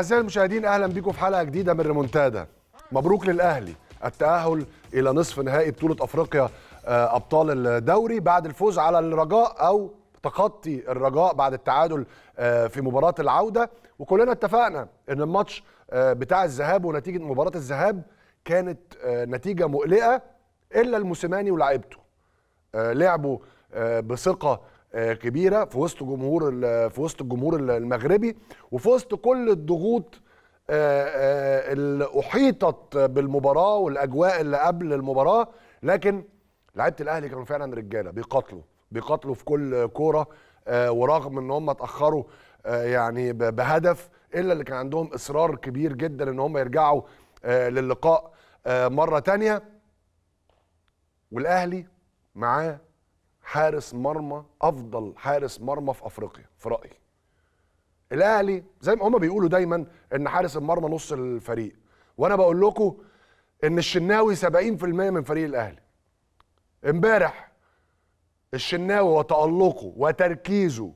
أعزائي المشاهدين أهلا بيكم في حلقة جديدة من ريمونتادا مبروك للأهلي التأهل إلى نصف نهائي بطولة أفريقيا آه، أبطال الدوري بعد الفوز على الرجاء أو تخطي الرجاء بعد التعادل آه، في مباراة العودة وكلنا اتفقنا أن الماتش آه، بتاع الذهاب ونتيجة مباراة الذهاب كانت نتيجة مقلقة إلا الموسيماني ولاعيبته لعبوا بثقة آه، كبيره في وسط جمهور في وسط الجمهور المغربي وفي وسط كل الضغوط آه، آه، اللي احيطت بالمباراه والاجواء اللي قبل المباراه لكن لعيبه الاهلي كانوا فعلا رجاله بيقاتلوا بيقاتلوا في كل كوره ورغم ان هم اتاخروا يعني بهدف الا اللي كان عندهم اصرار كبير جدا ان هم يرجعوا للقاء مره تانية والاهلي معاه حارس مرمى افضل حارس مرمى في افريقيا في رايي الاهلي زي ما هما بيقولوا دايما ان حارس المرمى نص الفريق وانا بقول لكم ان الشناوي 70% من فريق الاهلي امبارح الشناوي وتالقه وتركيزه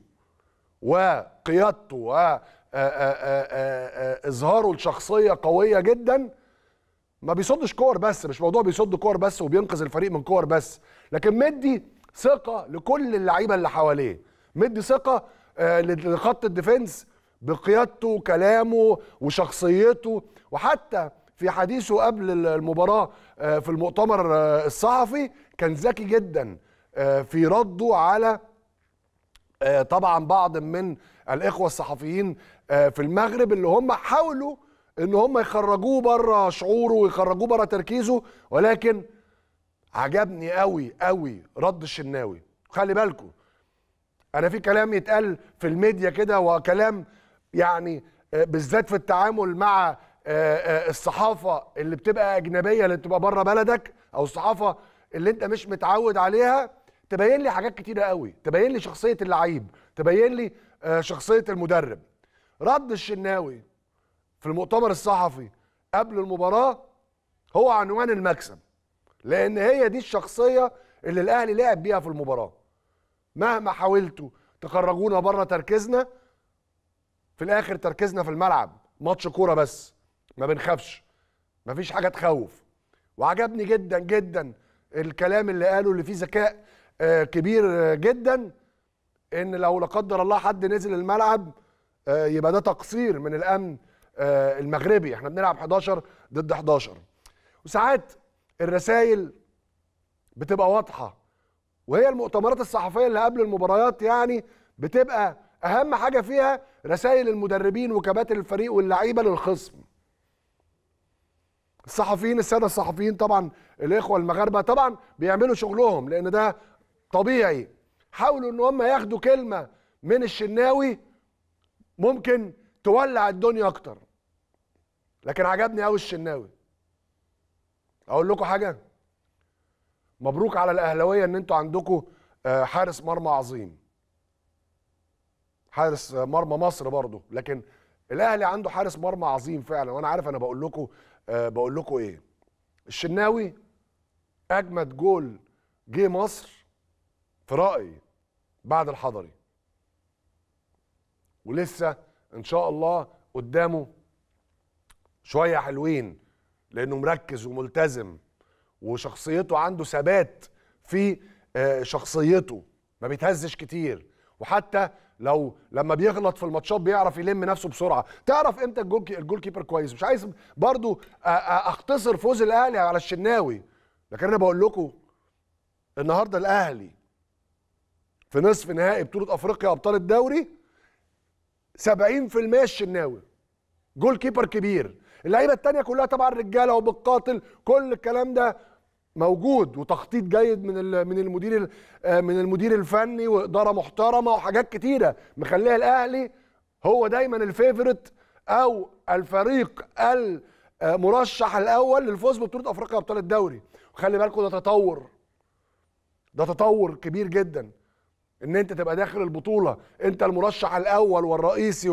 وقيادته واظهاره آه، آه، آه، الشخصيه قويه جدا ما بيصدش كور بس مش موضوع بيصد كور بس وبينقذ الفريق من كور بس لكن مدي ثقه لكل اللعيبه اللي حواليه مدي ثقه آه، لخط الديفنس بقيادته وكلامه وشخصيته وحتى في حديثه قبل المباراه آه، في المؤتمر آه، الصحفي كان ذكي جدا في رده على طبعا بعض من الاخوه الصحفيين في المغرب اللي هم حاولوا ان هم يخرجوه بره شعوره ويخرجوه بره تركيزه ولكن عجبني قوي قوي رد الشناوي خلي بالكم انا في كلام يتقال في الميديا كده وكلام يعني آه، بالذات في التعامل مع آه، آه، الصحافه اللي بتبقى اجنبيه اللي بتبقى بره بلدك او الصحافه اللي انت مش متعود عليها تبين لي حاجات كتيره قوي تبين لي شخصيه اللعيب تبين لي شخصيه المدرب رد الشناوي في المؤتمر الصحفي قبل المباراه هو عنوان المكسب لان هي دي الشخصيه اللي الاهلي لعب بيها في المباراه مهما حاولتوا تخرجونا بره تركيزنا في الاخر تركيزنا في الملعب ماتش كوره بس ما بنخافش ما فيش حاجه تخوف وعجبني جدا جدا الكلام اللي قاله اللي فيه ذكاء آه، كبير آه، جدا ان لو لا قدر الله حد نزل الملعب آه، يبقى ده تقصير من الامن المغربي احنا بنلعب 11 ضد 11 وساعات الرسائل بتبقى واضحه وهي المؤتمرات الصحفيه اللي قبل المباريات يعني بتبقى اهم حاجه فيها رسائل المدربين وكباتن الفريق واللعيبه للخصم الصحفيين الساده الصحفيين طبعا الاخوه المغاربه طبعا بيعملوا شغلهم لان ده طبيعي حاولوا ان هم ياخدوا كلمه من الشناوي ممكن تولع الدنيا اكتر لكن عجبني قوي الشناوي اقول لكم حاجه مبروك على الاهلاويه ان انتوا عندكم آه، حارس مرمى عظيم حارس مرمى مصر برضه لكن الاهلي عنده حارس مرمى عظيم فعلا وانا عارف انا بقول لكم آه، بقول لكم ايه الشناوي اجمد جول جه مصر في رايي بعد الحضري ولسه ان شاء الله قدامه شويه حلوين لانه مركز وملتزم وشخصيته عنده ثبات في آه، شخصيته ما بيتهزش كتير وحتى لو لما بيغلط في الماتشات بيعرف يلم نفسه بسرعه تعرف امتى الجول كيبر كويس مش عايز برضو آه، آه، اختصر فوز الاهلي على الشناوي لكن انا بقول لكم النهارده الاهلي في نصف نهائي بطوله افريقيا ابطال الدوري 70% الشناوي جول كيبر كبير اللعيبه الثانيه كلها طبعا رجاله وبتقاتل كل الكلام ده موجود وتخطيط جيد من من المدير آه، من المدير الفني واداره محترمه وحاجات كتيره مخليها الاهلي هو دايما الفيفورت او الفريق المرشح آه، الاول للفوز ببطوله افريقيا ابطال الدوري وخلي بالكم ده تطور ده تطور كبير جدا ان انت تبقى داخل البطوله انت المرشح الاول والرئيسي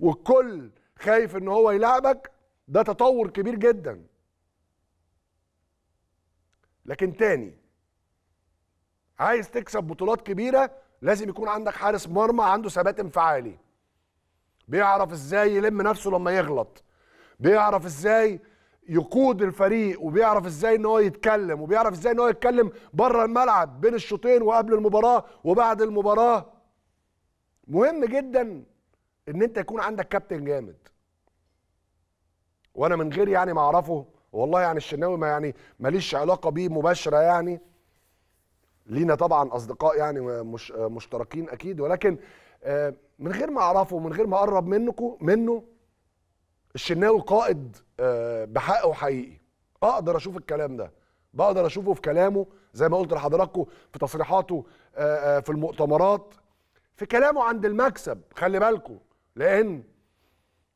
والكل خايف ان هو يلعبك ده تطور كبير جدا لكن تاني عايز تكسب بطولات كبيره لازم يكون عندك حارس مرمى عنده ثبات انفعالي بيعرف ازاي يلم نفسه لما يغلط بيعرف ازاي يقود الفريق وبيعرف ازاي ان هو يتكلم وبيعرف ازاي ان هو يتكلم بره الملعب بين الشوطين وقبل المباراه وبعد المباراه مهم جدا ان انت يكون عندك كابتن جامد وانا من غير يعني ما اعرفه والله يعني الشناوي ما يعني ماليش علاقه بيه مباشره يعني لينا طبعا اصدقاء يعني مش مشتركين اكيد ولكن آه، من غير ما اعرفه ومن غير ما اقرب منكم منه الشناوي قائد آه، بحقه حقيقي اقدر اشوف الكلام ده بقدر اشوفه في كلامه زي ما قلت لحضراتكم في تصريحاته آه، في المؤتمرات في كلامه عند المكسب خلي بالكم لان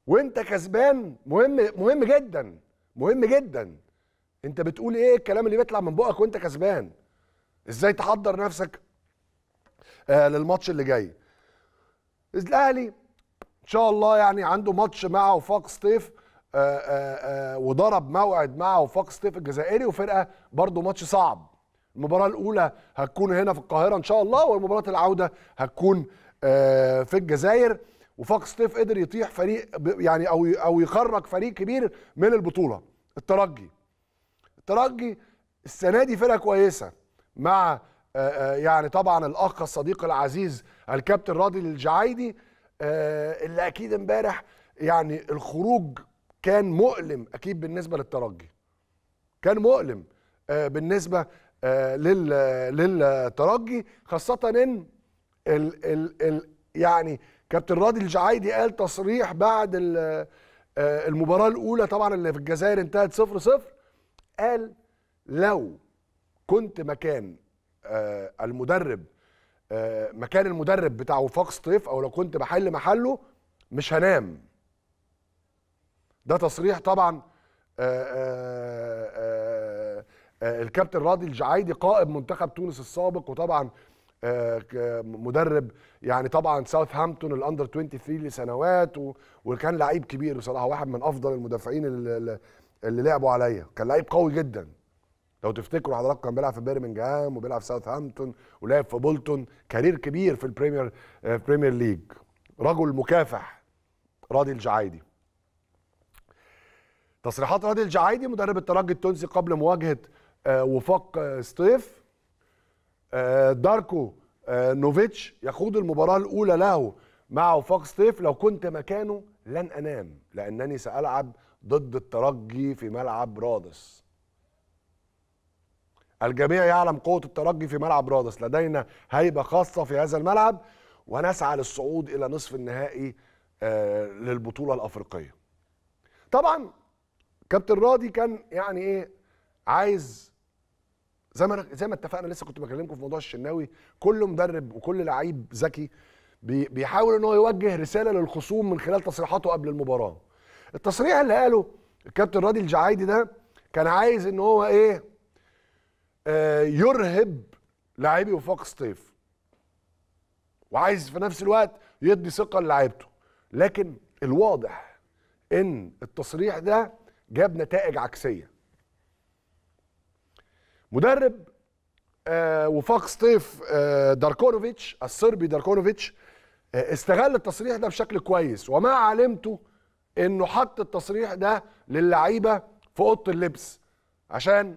وانت كسبان مهم مهم جدا مهم جدا انت بتقول ايه الكلام اللي بيطلع من بقك وانت كسبان ازاي تحضر نفسك آه للماتش اللي جاي الاهلي ان شاء الله يعني عنده ماتش مع وفاق ستيف آآ آه، آآ آه، آه، وضرب موعد مع وفاق ستيف الجزائري وفرقه برضه ماتش صعب المباراه الاولى هتكون هنا في القاهره ان شاء الله ومباراه العوده هتكون في الجزائر وفاق ستيف قدر يطيح فريق يعني او او يخرج فريق كبير من البطوله الترجي الترجي السنه دي فرقه كويسه مع آه، آه، يعني طبعا الاخ الصديق العزيز الكابتن راضي الجعايدي آه، اللي اكيد امبارح يعني الخروج كان مؤلم اكيد بالنسبه للترجي كان مؤلم بالنسبه للترجي خاصه ان ال ال ال يعني كابتن راضي الجعايدي قال تصريح بعد آه، المباراه الاولى طبعا اللي في الجزائر انتهت 0 0 قال لو كنت مكان آه، المدرب آه، مكان المدرب بتاع وفاق سطيف او لو كنت محل محله مش هنام ده تصريح طبعا الكابتن راضي الجعايدي قائد منتخب تونس السابق وطبعا آه، مدرب يعني طبعا ساوثهامبتون الاندر 23 لسنوات وكان لعيب كبير بصراحه واحد من افضل المدافعين اللي, اللي لعبوا عليا كان لعيب قوي جدا لو تفتكروا حضراتكم كان بيلعب في بيرمنجهام وبيلعب في ساوثهامبتون ولعب في بولتون كارير كبير في البريمير في بريمير ليج رجل مكافح راضي الجعايدي تصريحات راضي الجعايدي مدرب الترجي التونسي قبل مواجهه آه، وفاق آه، ستيف آه، داركو آه، نوفيتش يخوض المباراه الاولى له مع وفاق سطيف لو كنت مكانه لن انام لانني سالعب ضد الترجي في ملعب رادس الجميع يعلم قوه الترجي في ملعب رادس لدينا هيبه خاصه في هذا الملعب ونسعى للصعود الى نصف النهائي آه، للبطوله الافريقيه طبعا كابتن راضي كان يعني ايه عايز زي ما زي ما اتفقنا لسه كنت بكلمكم في موضوع الشناوي كل مدرب وكل لعيب ذكي بيحاول ان هو يوجه رساله للخصوم من خلال تصريحاته قبل المباراه التصريح اللي قاله الكابتن رادي الجعايدي ده كان عايز ان هو ايه آه يرهب لاعبي وفاق سطيف وعايز في نفس الوقت يدي ثقه للاعيبته لكن الواضح ان التصريح ده جاب نتائج عكسيه مدرب آه، وفاق ستيف آه، داركونوفيتش الصربي داركونوفيتش آه، استغل التصريح ده بشكل كويس وما علمته انه حط التصريح ده للعيبه في اوضه اللبس عشان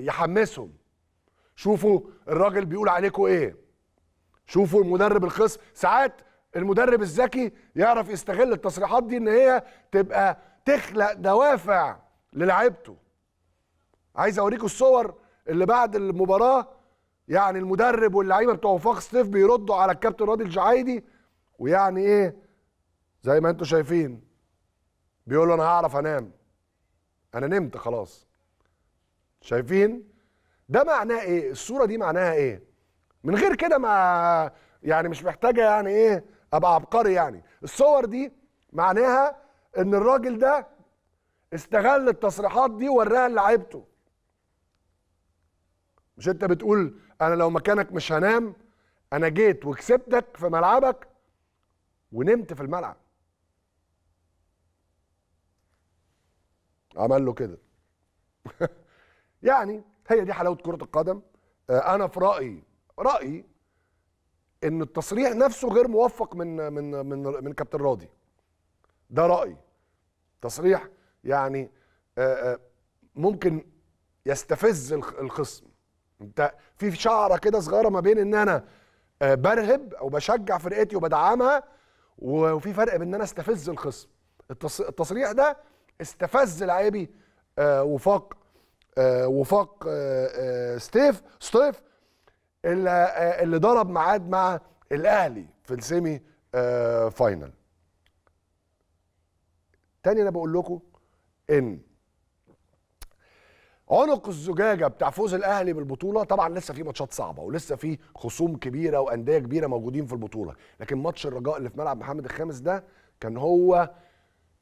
يحمسهم شوفوا الراجل بيقول عليكم ايه شوفوا المدرب الخصم ساعات المدرب الذكي يعرف يستغل التصريحات دي ان هي تبقى تخلق دوافع للعيبته عايز اوريكم الصور اللي بعد المباراه يعني المدرب واللعيبه بتوع وفاق ستيف بيردوا على الكابتن راضي الجعايدي ويعني ايه زي ما انتم شايفين بيقول له انا هعرف انام انا نمت خلاص شايفين ده معناه ايه الصوره دي معناها ايه من غير كده ما يعني مش محتاجه يعني ايه ابقى عبقري يعني الصور دي معناها ان الراجل ده استغل التصريحات دي ووراها لعيبته مش انت بتقول انا لو مكانك مش هنام انا جيت وكسبتك في ملعبك ونمت في الملعب عمل له كده يعني هي دي حلاوه كره القدم آه، انا في رايي رايي ان التصريح نفسه غير موفق من من من من كابتن راضي ده رايي تصريح يعني آه، آه، ممكن يستفز الخصم انت في شعره كده صغيره ما بين ان انا آه، برهب او بشجع فرقتي وبدعمها وفي فرق بين ان انا استفز الخصم التصريح ده استفز لاعبي آه، وفاق آه، وفاق ستيف ستيف اللي, اللي ضرب ميعاد مع الاهلي في السيمي فاينل تاني انا بقول لكم ان عنق الزجاجه بتاع فوز الاهلي بالبطوله طبعا لسه في ماتشات صعبه ولسه في خصوم كبيره وانديه كبيره موجودين في البطوله لكن ماتش الرجاء اللي في ملعب محمد الخامس ده كان هو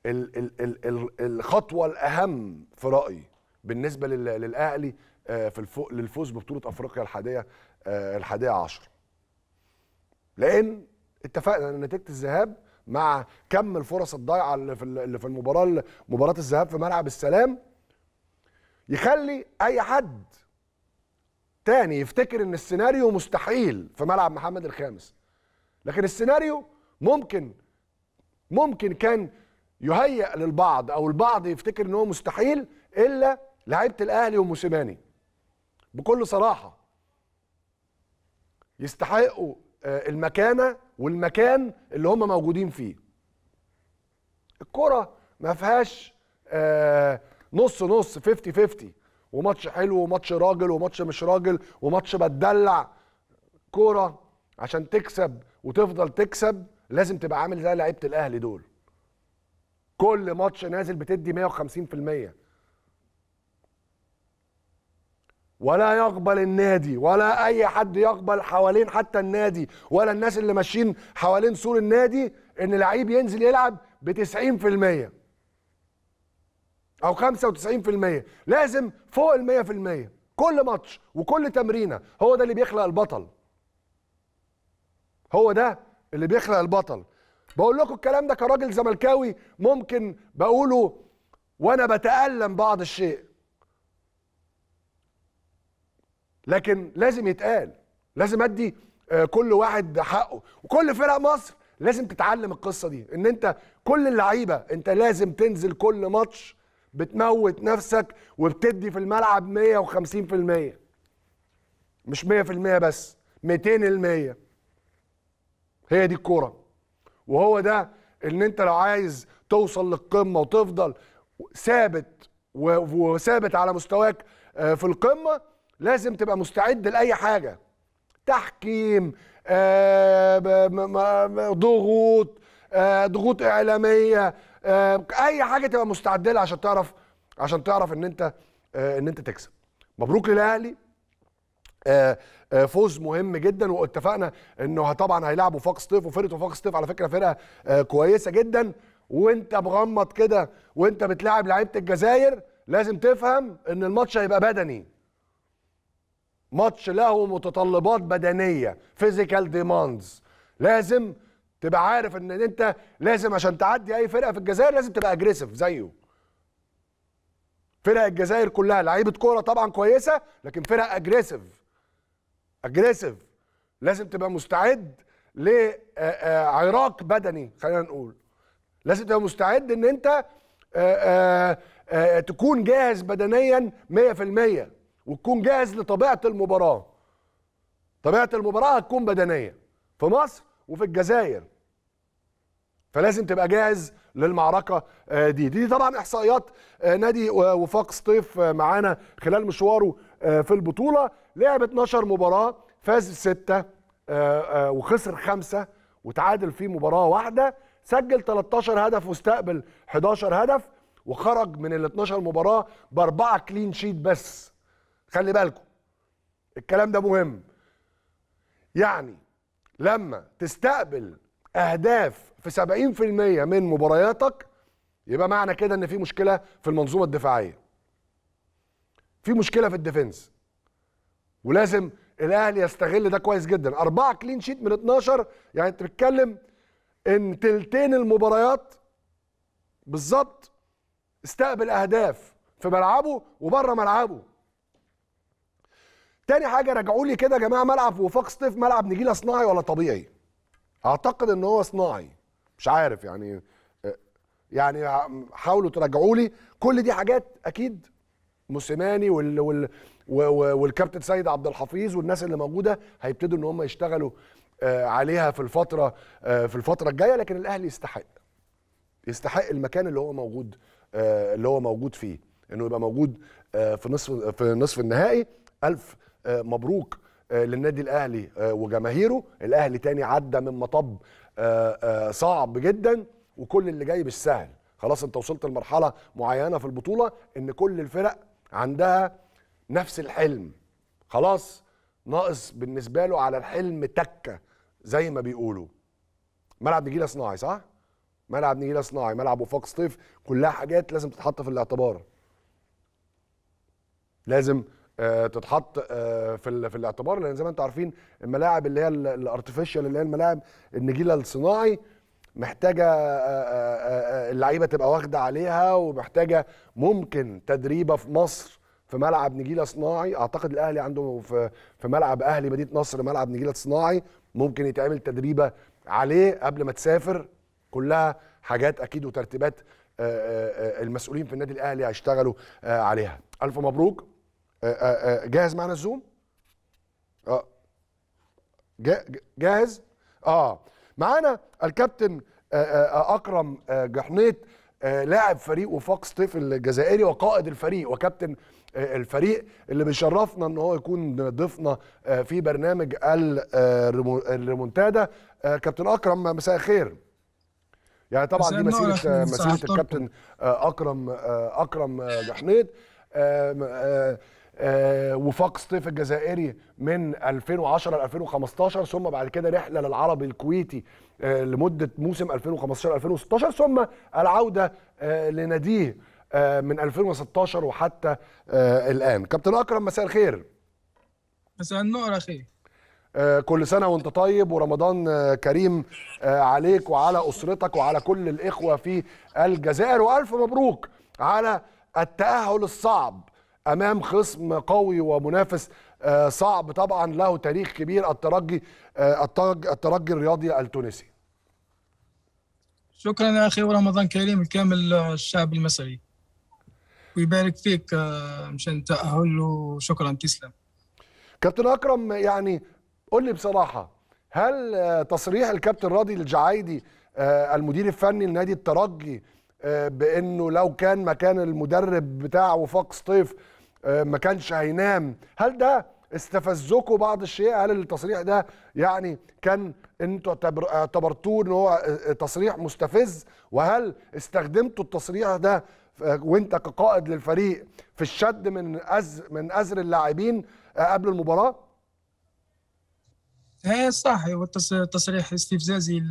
ال ال ال ال الخطوه الاهم في رايي بالنسبه للاهلي آه، في الفو للفوز ببطوله افريقيا الحاديه آه، الحاديه عشر لان اتفقنا ان نتيجه الذهاب مع كم الفرص الضايعه اللي في المباراه مباراه الذهاب في ملعب السلام يخلي اي حد تاني يفتكر ان السيناريو مستحيل في ملعب محمد الخامس لكن السيناريو ممكن ممكن كان يهيئ للبعض او البعض يفتكر ان هو مستحيل الا لعيبه الاهلي وموسيماني بكل صراحه يستحقوا آه، المكانه والمكان اللي هم موجودين فيه الكره ما فيهاش آه نص نص 50 50 وماتش حلو وماتش راجل وماتش مش راجل وماتش بتدلع كوره عشان تكسب وتفضل تكسب لازم تبقى عامل زي لعيبه الاهلي دول كل ماتش نازل بتدي 150% ولا يقبل النادي ولا اي حد يقبل حوالين حتى النادي ولا الناس اللي ماشيين حوالين سور النادي ان لعيب ينزل يلعب ب 90% او 95% لازم فوق ال 100% كل ماتش وكل تمرينه هو ده اللي بيخلق البطل هو ده اللي بيخلق البطل بقول لكم الكلام ده كراجل زملكاوي ممكن بقوله وانا بتألم بعض الشيء لكن لازم يتقال لازم ادي آه، كل واحد حقه وكل فرق مصر لازم تتعلم القصه دي ان انت كل اللعيبه انت لازم تنزل كل ماتش بتموت نفسك وبتدي في الملعب 150% مش 100% بس 200% هي دي الكوره وهو ده ان انت لو عايز توصل للقمه وتفضل ثابت وثابت على مستواك آه، في القمه لازم تبقى مستعد لاي حاجه تحكيم آه، ضغوط آه، ضغوط اعلاميه آه، اي حاجه تبقى مستعد لها عشان تعرف عشان تعرف ان انت آه، ان انت تكسب مبروك للاهلي آه، فوز مهم جدا واتفقنا انه طبعا هيلعبوا فاق ستيف وفرقه فاق ستيف على فكره فرقه كويسه جدا وانت مغمض كده وانت بتلاعب لعيبه الجزائر لازم تفهم ان الماتش هيبقى بدني ماتش له متطلبات بدنيه فيزيكال ديماندز لازم تبقى عارف ان انت لازم عشان تعدي اي فرقه في الجزائر لازم تبقى اجريسيف زيه فرق الجزائر كلها لعيبه كوره طبعا كويسه لكن فرق اجريسيف اجريسيف لازم تبقى مستعد لعراق آه، آه، بدني خلينا نقول لازم تبقى مستعد ان انت آه، تكون جاهز بدنيا 100% وتكون جاهز لطبيعه المباراه طبيعه المباراه هتكون بدنيه في مصر وفي الجزائر فلازم تبقى جاهز للمعركه آه، دي دي طبعا احصائيات آه، نادي وفاق سطيف آه، معانا خلال مشواره في البطوله لعب 12 مباراه فاز سته وخسر خمسه وتعادل في مباراه واحده سجل 13 هدف واستقبل 11 هدف وخرج من ال 12 مباراه باربعه كلين شيت بس خلي بالكم الكلام ده مهم يعني لما تستقبل اهداف في 70% من مبارياتك يبقى معنى كده ان في مشكله في المنظومه الدفاعيه في مشكله في الديفنس ولازم الاهلي يستغل ده كويس جدا أربعة كلين شيت من 12 يعني انت بتتكلم ان تلتين المباريات بالظبط استقبل اهداف في ملعبه وبره ملعبه تاني حاجه راجعوا لي كده يا جماعه ملعب وفاق صيف ملعب نجيله صناعي ولا طبيعي اعتقد ان هو صناعي مش عارف يعني يعني حاولوا تراجعوا لي كل دي حاجات اكيد موسيماني وال وال والكابتن سيد عبد الحفيظ والناس اللي موجوده هيبتدوا ان هم يشتغلوا آه، عليها في الفتره آه، في الفتره الجايه لكن الاهلي يستحق يستحق المكان اللي هو موجود آه، اللي هو موجود فيه انه يبقى موجود في نصف في نصف النهائي الف مبروك آه، للنادي الاهلي آه، وجماهيره الاهلي تاني عدى من مطب آه، صعب جدا وكل اللي جاي مش سهل خلاص انت وصلت لمرحله معينه في البطوله ان كل الفرق عندها نفس الحلم خلاص ناقص بالنسبه له على الحلم تكه زي ما بيقولوا ملعب نجيله صناعي صح ملعب نجيله صناعي ملعب وفاق صيف كلها حاجات لازم تتحط في الاعتبار لازم آه، تتحط آه، في في الاعتبار لان زي ما انتم عارفين الملاعب اللي هي الارتفيشال اللي هي الملاعب النجيله الصناعي محتاجه آه، اللعيبه تبقى واخده عليها ومحتاجه ممكن تدريبه في مصر في ملعب نجيله صناعي اعتقد الاهلي عنده في في ملعب اهلي مدينه نصر ملعب نجيله صناعي ممكن يتعمل تدريبه عليه قبل ما تسافر كلها حاجات اكيد وترتيبات المسؤولين في النادي الاهلي هيشتغلوا عليها الف مبروك آه، آه، آه، جاهز معانا الزوم؟ جاهز؟ اه معانا الكابتن اكرم جحنيط لاعب فريق وفاق سطيف الجزائري وقائد الفريق وكابتن الفريق اللي بيشرفنا ان هو يكون ضيفنا في برنامج الريمونتادا كابتن اكرم مساء الخير يعني طبعا دي مسيره مسيره الكابتن اكرم اكرم جحنيط آه، وفاق صيف الجزائري من 2010 ل 2015 ثم بعد كده رحله للعربي الكويتي آه، لمده موسم 2015 2016 ثم العوده آه، لناديه من 2016 وحتى الان كابتن اكرم مساء الخير مساء النور اخي كل سنة وانت طيب ورمضان كريم عليك وعلى أسرتك وعلى كل الإخوة في الجزائر وألف مبروك على التأهل الصعب امام خصم قوي ومنافس آه، صعب طبعا له تاريخ كبير الترجي آه، الترجي الرياضي التونسي شكرا يا اخي ورمضان كريم الكامل الشعب المصري ويبارك فيك آه، مشان تاهل وشكرا تسلم كابتن اكرم يعني قول لي بصراحه هل تصريح الكابتن راضي الجعايدي المدير الفني لنادي الترجي بانه لو كان مكان المدرب بتاع وفاق سطيف آه، ما كانش هينام هل ده استفزكوا بعض الشيء هل التصريح ده يعني كان انتوا اعتبرتوه ان هو آه، آه، تصريح مستفز وهل استخدمتوا التصريح ده وانت كقائد للفريق في الشد من ازر من ازر اللاعبين قبل المباراه ايه صح هو تصريح استفزازي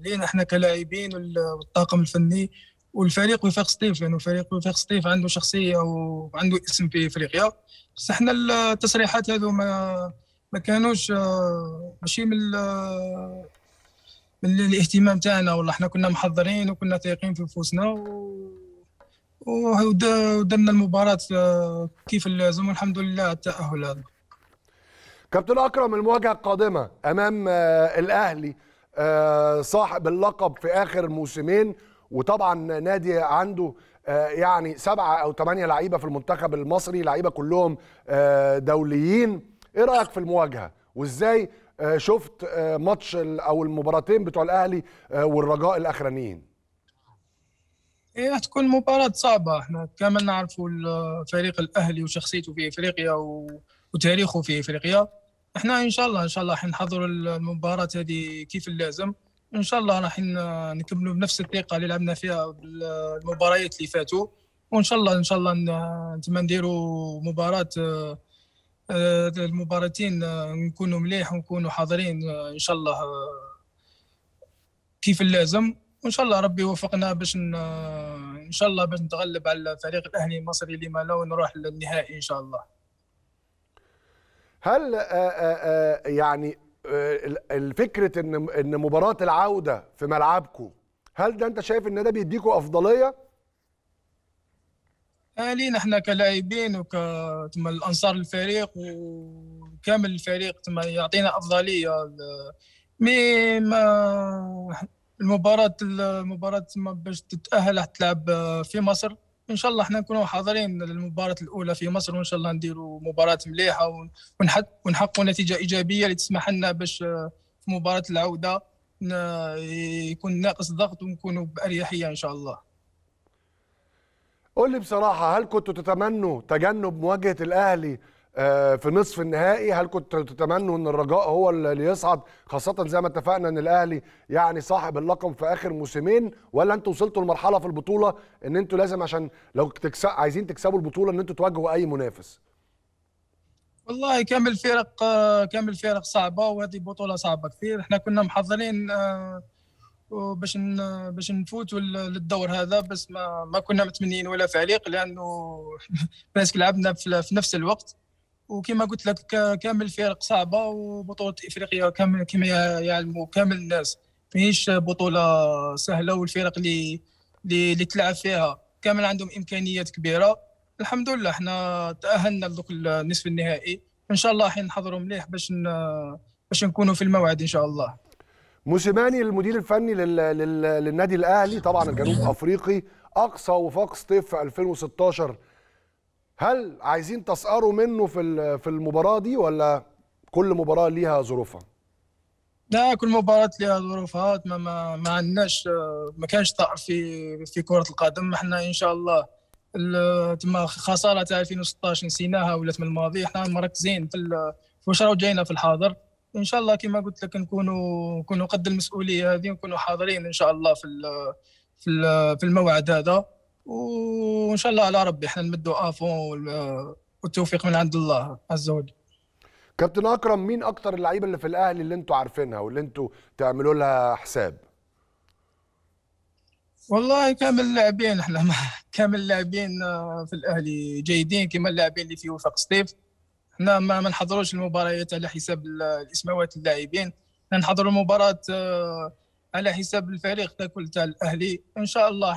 لينا احنا كلاعبين والطاقم الفني والفريق وفاق ستيف لانه يعني فريق وفاق ستيف عنده شخصيه وعنده اسم في افريقيا بس احنا التصريحات هذو ما ما كانوش آه، ماشي من من الاهتمام تاعنا والله احنا كنا محضرين وكنا ثيقين في نفوسنا و... ودرنا المباراة آه، كيف اللازم والحمد لله التأهل هذا كابتن أكرم المواجهة القادمة أمام آه، الأهلي صاحب اللقب في آخر موسمين وطبعا نادي عنده آه، يعني سبعة أو ثمانية لعيبة في المنتخب المصري لعيبة كلهم آه، دوليين إيه رأيك في المواجهة وإزاي آه، شفت ماتش أو المباراتين بتوع الأهلي والرجاء الأخرانيين هي إيه، هتكون مباراة صعبة احنا كامل نعرفوا الفريق الأهلي وشخصيته في إفريقيا وتاريخه في إفريقيا احنا إن شاء الله إن شاء الله حنحضر المباراة هذه كيف اللازم ان شاء الله راح نكملوا بنفس الثقه اللي لعبنا فيها بالمباريات اللي فاتوا وان شاء الله ان شاء الله نتمنى نديروا مباراه آه، المباراتين آه، نكونوا مليح ونكونوا حاضرين آه، ان شاء الله كيف اللازم وان شاء الله ربي يوفقنا باش ان شاء الله باش نتغلب على الفريق الاهلي المصري اللي ما لو نروح للنهائي ان شاء الله هل يعني آه، الفكره ان ان مباراه العوده في ملعبكم هل ده انت شايف ان ده بيديكوا افضليه آه، لينا احنا كلاعبين وك الانصار الفريق وكامل الفريق تم يعطينا افضليه مي ما المباراه المباراه تما باش تتاهل تلعب آه، في مصر ان شاء الله احنا نكونوا حاضرين للمباراه الاولى في مصر وان شاء الله نديروا مباراه مليحه ونحققوا نتيجه ايجابيه اللي تسمح لنا باش آه، في مباراه العوده يكون ناقص ضغط ونكونوا باريحيه ان شاء الله قول لي بصراحه هل كنتوا تتمنوا تجنب مواجهه الاهلي آه، في نصف النهائي هل كنت تتمنوا ان الرجاء هو اللي يصعد خاصه زي ما اتفقنا ان الاهلي يعني صاحب اللقب في اخر موسمين ولا انتوا وصلتوا لمرحله في البطوله ان انتوا لازم عشان لو تكسب عايزين تكسبوا البطوله ان انتوا تواجهوا اي منافس والله كم الفرق آه، كم الفرق صعبه وهذه بطوله صعبه كثير احنا كنا محضرين آه، باش باش نفوتوا للدور هذا بس ما, ما كنا متمنين ولا فريق لانه بس لعبنا في نفس الوقت وكما قلت لك كامل فرق صعبه وبطوله افريقيا كما يعلموا كامل الناس ماهيش بطوله سهله والفرق اللي اللي تلعب فيها كامل عندهم امكانيات كبيره الحمد لله احنا تاهلنا لدوك النصف النهائي ان شاء الله حين نحضروا مليح باش باش نكونوا في الموعد ان شاء الله موسيماني المدير الفني لل... لل... للنادي الاهلي طبعا الجنوب افريقي اقصى وفاق صيف في 2016 هل عايزين تسقروا منه في في المباراه دي ولا كل مباراه ليها ظروفها؟ لا كل مباراة لها ظروفها ما ما, ما عندناش آه، ما كانش طائر في في كرة القدم احنا ان شاء الله تما خسارة تاع 2016 نسيناها ولات من الماضي احنا مركزين في واش راهو جاينا في الحاضر ان شاء الله كما قلت لك نكونوا نكونوا قد المسؤولية هذه ونكونوا حاضرين ان شاء الله في في في الموعد هذا وان شاء الله على ربي احنا نمدوا وقافه والتوفيق من عند الله عز وجل كابتن اكرم مين اكتر اللعيبه اللي في الاهلي اللي انتوا عارفينها واللي انتوا تعملوا لها حساب والله كامل اللاعبين احنا كامل اللاعبين آه، في الاهلي جيدين كما اللاعبين اللي في وفاق ستيف احنا ما نحضروش المباريات على حساب الاسماوات اللاعبين نحضروا مباراه آه، على حساب الفريق تاكل تاع الاهلي ان شاء الله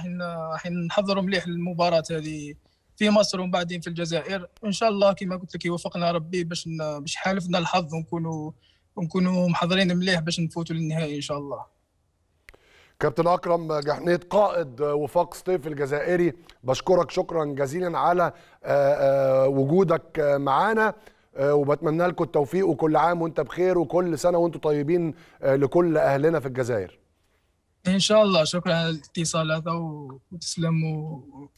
راح نحضروا مليح المباراه هذه في مصر ومن بعدين في الجزائر ان شاء الله كما قلت لك يوفقنا ربي باش باش حالفنا الحظ ونكونوا ونكونوا محضرين مليح باش نفوتوا للنهائي ان شاء الله كابتن اكرم جحنيت قائد وفاق سطيف الجزائري بشكرك شكرا جزيلا على آه، آه، وجودك معانا آه، وبتمنى لكم التوفيق وكل عام وانت بخير وكل سنه وانتم طيبين لكل اهلنا في الجزائر ان شاء الله شكرا على الاتصال هذا وتسلم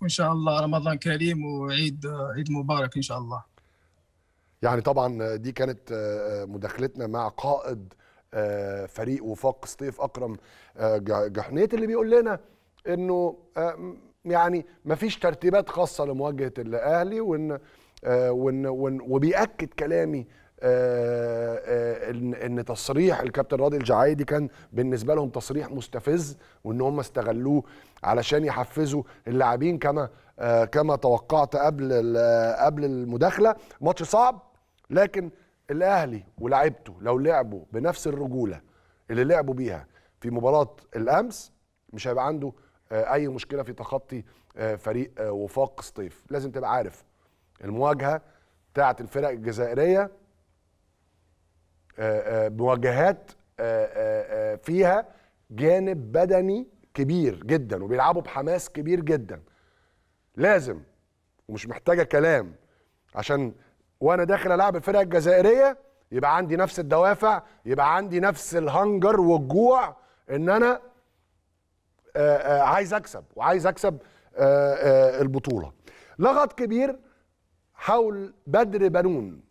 وان شاء الله رمضان كريم وعيد عيد مبارك ان شاء الله يعني طبعا دي كانت آه، آه، مداخلتنا مع قائد آه، فريق وفاق سطيف اكرم جحنيت اللي بيقول لنا انه يعني ما فيش ترتيبات خاصه لمواجهه الاهلي وان وان وبياكد كلامي آه، آه، ان تصريح الكابتن راضي الجعايدي كان بالنسبه لهم تصريح مستفز وان هم استغلوه علشان يحفزوا اللاعبين كما آه، كما توقعت قبل قبل المداخله ماتش صعب لكن الاهلي ولاعيبته لو لعبوا بنفس الرجوله اللي لعبوا بيها في مباراه الامس مش هيبقى عنده اي مشكله في تخطي فريق وفاق سطيف لازم تبقى عارف المواجهه بتاعت الفرق الجزائريه آه، آه، مواجهات آه، فيها جانب بدني كبير جدا وبيلعبوا بحماس كبير جدا لازم ومش محتاجه كلام عشان وانا داخل العب الفرقه الجزائريه يبقى عندي نفس الدوافع يبقى عندي نفس الهنجر والجوع ان انا عايز اكسب وعايز اكسب البطوله لغط كبير حول بدر بنون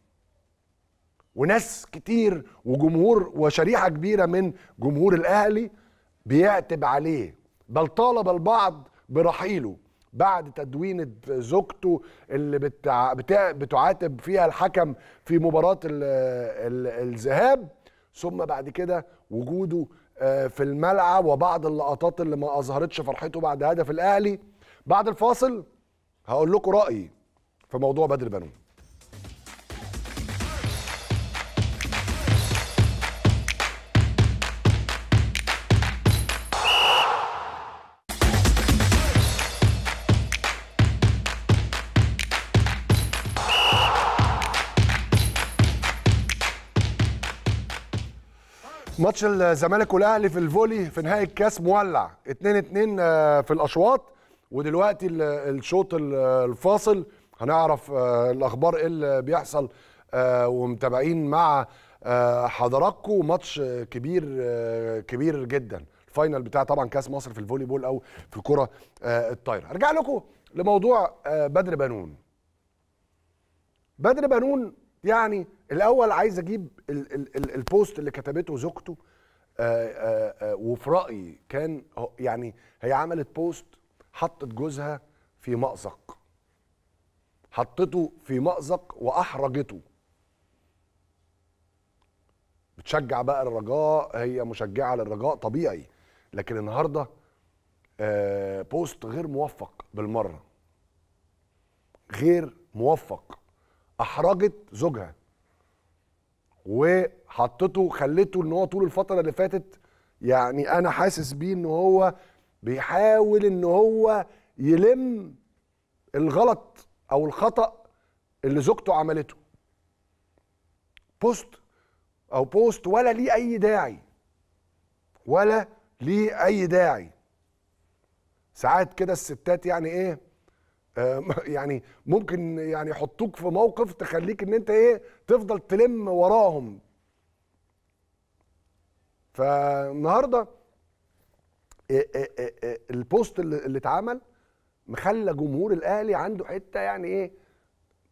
وناس كتير وجمهور وشريحه كبيره من جمهور الاهلي بيعتب عليه بل طالب البعض برحيله بعد تدوينة زوجته اللي بتع... بتع... بتعاتب فيها الحكم في مباراة ال... ال... الذهاب ثم بعد كده وجوده آه، في الملعب وبعض اللقطات اللي ما أظهرتش فرحته بعد هدف الأهلي بعد الفاصل هقول لكم رأيي في موضوع بدر بنون ماتش الزمالك والاهلي في الفولي في نهائي الكاس مولع 2 2 آه، في الاشواط ودلوقتي الشوط الفاصل هنعرف آه، الاخبار ايه اللي بيحصل آه، ومتابعين مع حضراتكم ماتش كبير كبير جدا الفاينل بتاع طبعا كاس مصر في الفولي بول او في الكره الطايره ارجع لكم لموضوع بدر بنون بدر بنون يعني الاول عايز اجيب الـ الـ الـ البوست اللي كتبته زوجته آه، آه، آه، وفي رايي كان يعني هي عملت بوست حطت جوزها في مأزق حطته في مأزق وأحرجته بتشجع بقى الرجاء هي مشجعة للرجاء طبيعي لكن النهاردة بوست غير موفق بالمرة غير موفق احرجت زوجها وحطته خليته ان هو طول الفتره اللي فاتت يعني انا حاسس بيه ان هو بيحاول ان هو يلم الغلط او الخطا اللي زوجته عملته بوست او بوست ولا ليه اي داعي ولا ليه اي داعي ساعات كده الستات يعني ايه آه، يعني ممكن يعني يحطوك في موقف تخليك ان انت ايه تفضل تلم وراهم فالنهارده إيه، إيه، إيه، البوست اللي اتعمل مخلى جمهور الاهلي عنده حته يعني ايه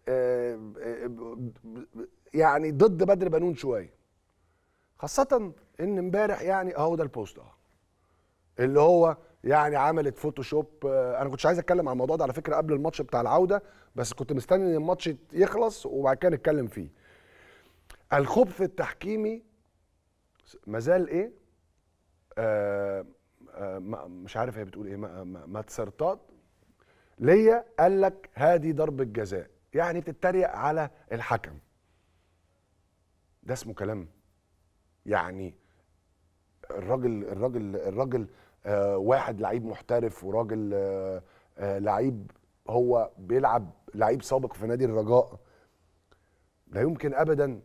آه، آه، يعني ضد بدر بنون شويه خاصه ان امبارح يعني اهو ده البوست اهو اللي هو يعني عملت فوتوشوب آه، انا كنتش عايز اتكلم عن الموضوع ده على فكره قبل الماتش بتاع العوده بس كنت مستني ان الماتش يخلص وبعد كده نتكلم فيه الخبث التحكيمي مازال ايه آه آه مش عارف هي بتقول ايه ما, تسرطات ليا قال لك هذه ضربه جزاء يعني بتتريق على الحكم ده اسمه كلام يعني الراجل الراجل الراجل آه، واحد لعيب محترف وراجل آه، آه، لعيب هو بيلعب لعيب سابق في نادي الرجاء لا يمكن ابدا